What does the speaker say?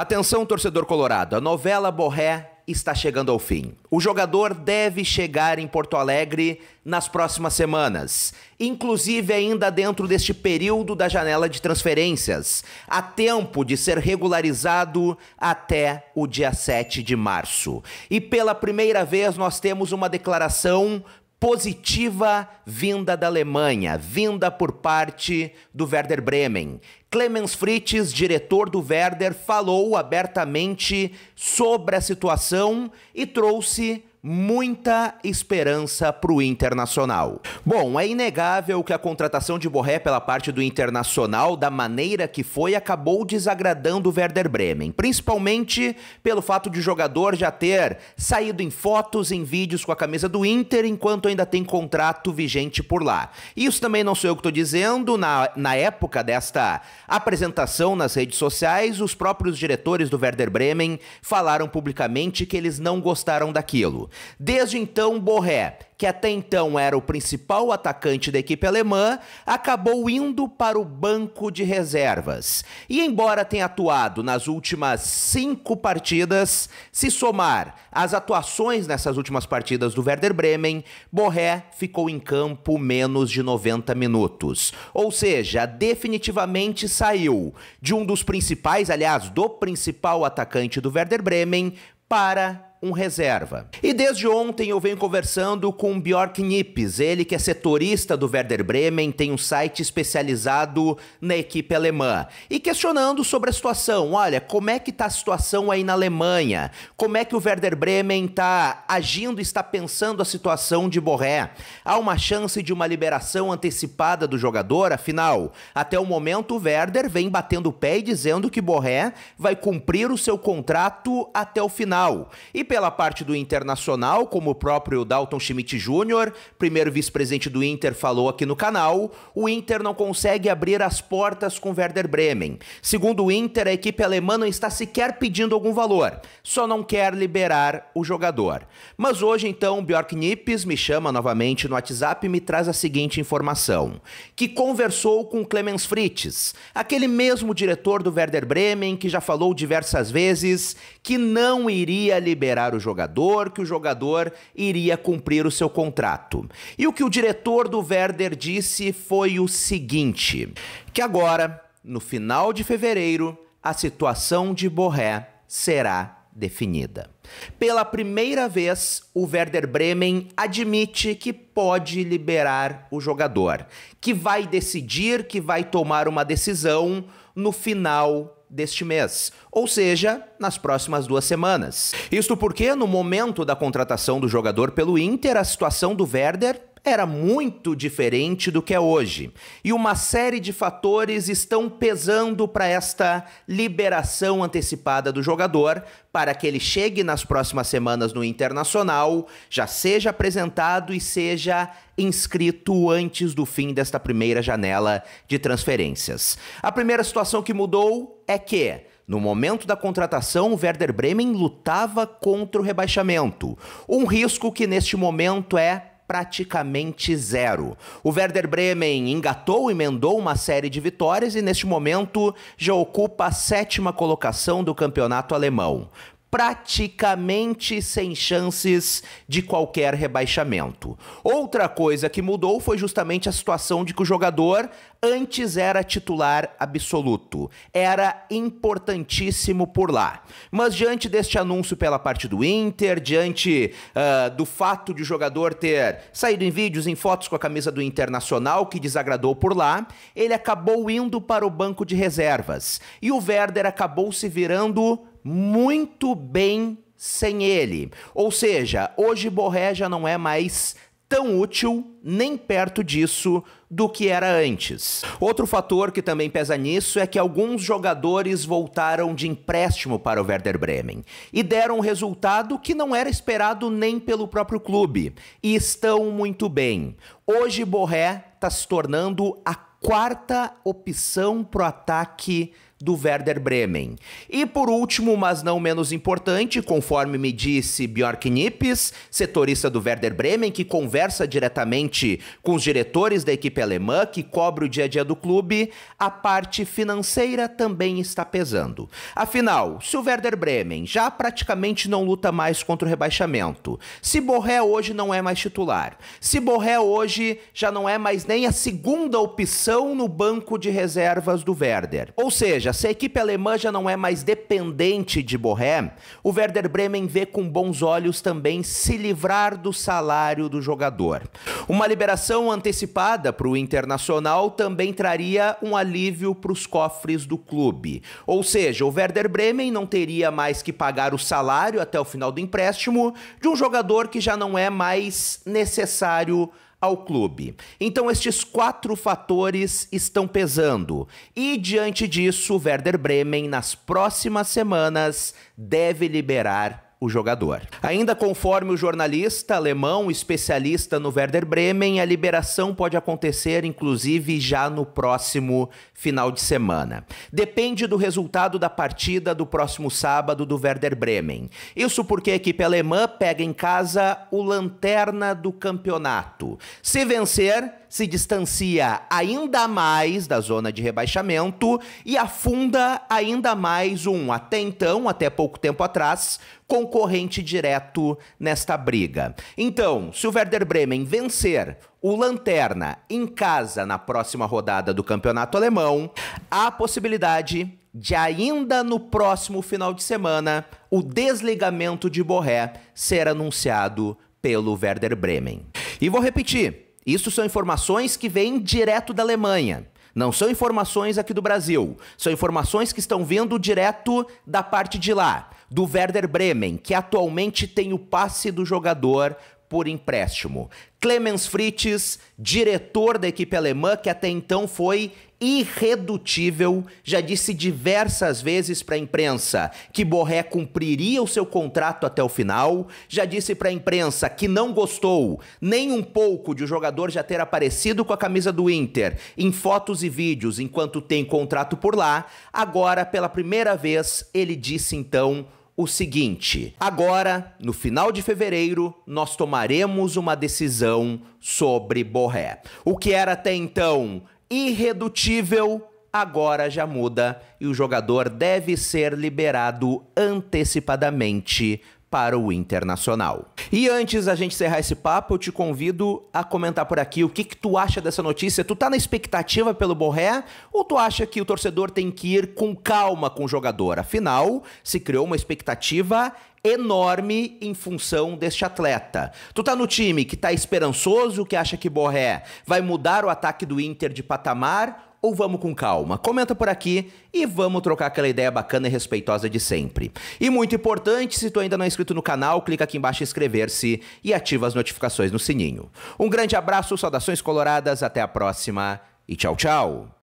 Atenção, torcedor colorado, a novela Borré está chegando ao fim. O jogador deve chegar em Porto Alegre nas próximas semanas, inclusive ainda dentro deste período da janela de transferências, a tempo de ser regularizado até o dia 7 de março. E pela primeira vez nós temos uma declaração positiva vinda da Alemanha, vinda por parte do Werder Bremen. Clemens Fritz, diretor do Werder, falou abertamente sobre a situação e trouxe muita esperança para o Internacional. Bom, é inegável que a contratação de Borré pela parte do Internacional, da maneira que foi, acabou desagradando o Werder Bremen, principalmente pelo fato de o jogador já ter saído em fotos, em vídeos com a camisa do Inter, enquanto ainda tem contrato vigente por lá. Isso também não sou eu que estou dizendo, na, na época desta apresentação nas redes sociais, os próprios diretores do Werder Bremen falaram publicamente que eles não gostaram daquilo. Desde então, Borré, que até então era o principal atacante da equipe alemã, acabou indo para o banco de reservas. E embora tenha atuado nas últimas cinco partidas, se somar as atuações nessas últimas partidas do Werder Bremen, Borré ficou em campo menos de 90 minutos. Ou seja, definitivamente saiu de um dos principais, aliás, do principal atacante do Werder Bremen para um reserva. E desde ontem eu venho conversando com Bjork Nipes, ele que é setorista do Werder Bremen, tem um site especializado na equipe alemã, e questionando sobre a situação. Olha, como é que tá a situação aí na Alemanha? Como é que o Werder Bremen está agindo, está pensando a situação de Borré? Há uma chance de uma liberação antecipada do jogador? Afinal, até o momento o Werder vem batendo o pé e dizendo que Borré vai cumprir o seu contrato até o final. E pela parte do internacional, como o próprio Dalton Schmidt Jr., primeiro vice-presidente do Inter, falou aqui no canal, o Inter não consegue abrir as portas com Werder Bremen. Segundo o Inter, a equipe alemã não está sequer pedindo algum valor, só não quer liberar o jogador. Mas hoje, então, Bjork Nippes me chama novamente no WhatsApp e me traz a seguinte informação: que conversou com Clemens Fritz, aquele mesmo diretor do Werder Bremen que já falou diversas vezes que não iria liberar liberar o jogador, que o jogador iria cumprir o seu contrato. E o que o diretor do Werder disse foi o seguinte: que agora, no final de fevereiro, a situação de Borré será definida. Pela primeira vez, o Werder Bremen admite que pode liberar o jogador, que vai decidir, que vai tomar uma decisão no final deste mês, ou seja, nas próximas duas semanas. Isto porque, no momento da contratação do jogador pelo Inter, a situação do Werder era muito diferente do que é hoje. E uma série de fatores estão pesando para esta liberação antecipada do jogador, para que ele chegue nas próximas semanas no Internacional, já seja apresentado e seja inscrito antes do fim desta primeira janela de transferências. A primeira situação que mudou é que no momento da contratação, o Werder Bremen lutava contra o rebaixamento, um risco que neste momento é praticamente zero. O Werder Bremen engatou e emendou uma série de vitórias e neste momento já ocupa a sétima colocação do campeonato alemão praticamente sem chances de qualquer rebaixamento. Outra coisa que mudou foi justamente a situação de que o jogador antes era titular absoluto. Era importantíssimo por lá. Mas diante deste anúncio pela parte do Inter, diante uh, do fato de o jogador ter saído em vídeos, em fotos com a camisa do Internacional, que desagradou por lá, ele acabou indo para o banco de reservas. E o Werder acabou se virando muito bem sem ele. Ou seja, hoje Borré já não é mais tão útil, nem perto disso, do que era antes. Outro fator que também pesa nisso é que alguns jogadores voltaram de empréstimo para o Werder Bremen e deram um resultado que não era esperado nem pelo próprio clube e estão muito bem. Hoje Borré está se tornando a quarta opção pro ataque do Werder Bremen. E por último, mas não menos importante, conforme me disse Björk Nippes, setorista do Werder Bremen, que conversa diretamente com os diretores da equipe alemã, que cobre o dia a dia do clube, a parte financeira também está pesando. Afinal, se o Werder Bremen já praticamente não luta mais contra o rebaixamento, se Borré hoje não é mais titular, se Borré hoje já não é mais nem a segunda opção no banco de reservas do Werder, ou seja, seja, se a equipe alemã já não é mais dependente de Borré, o Werder Bremen vê com bons olhos também se livrar do salário do jogador. Uma liberação antecipada para o Internacional também traria um alívio para os cofres do clube. Ou seja, o Werder Bremen não teria mais que pagar o salário até o final do empréstimo de um jogador que já não é mais necessário ao clube. Então, estes quatro fatores estão pesando. E, diante disso, o Werder Bremen, nas próximas semanas, deve liberar o jogador. Ainda conforme o jornalista alemão, especialista no Werder Bremen, a liberação pode acontecer inclusive já no próximo final de semana. Depende do resultado da partida do próximo sábado do Werder Bremen. Isso porque a equipe alemã pega em casa o lanterna do campeonato. Se vencer, se distancia ainda mais da zona de rebaixamento e afunda ainda mais um, até então, até pouco tempo atrás, concorrente direto nesta briga. Então, se o Werder Bremen vencer o Lanterna em casa na próxima rodada do Campeonato Alemão, há a possibilidade de ainda no próximo final de semana o desligamento de Borré ser anunciado pelo Werder Bremen. E vou repetir, isso são informações que vêm direto da Alemanha. Não são informações aqui do Brasil. São informações que estão vindo direto da parte de lá, do Werder Bremen, que atualmente tem o passe do jogador por empréstimo. Clemens Fritz, diretor da equipe alemã, que até então foi irredutível, já disse diversas vezes para a imprensa que Borré cumpriria o seu contrato até o final, já disse para a imprensa que não gostou nem um pouco de o jogador já ter aparecido com a camisa do Inter em fotos e vídeos enquanto tem contrato por lá. Agora, pela primeira vez, ele disse então o seguinte: agora, no final de fevereiro, nós tomaremos uma decisão sobre Borré. O que era até então irredutível agora já muda e o jogador deve ser liberado antecipadamente para o Internacional. E antes da gente encerrar esse papo, eu te convido a comentar por aqui o que, que tu acha dessa notícia. Tu tá na expectativa pelo Borré ou tu acha que o torcedor tem que ir com calma com o jogador? Afinal, se criou uma expectativa enorme em função deste atleta. Tu tá no time que tá esperançoso, que acha que Borré é, vai mudar o ataque do Inter de patamar ou vamos com calma? Comenta por aqui e vamos trocar aquela ideia bacana e respeitosa de sempre. E muito importante, se tu ainda não é inscrito no canal, clica aqui embaixo em inscrever-se e ativa as notificações no sininho. Um grande abraço, saudações coloradas, até a próxima e tchau, tchau.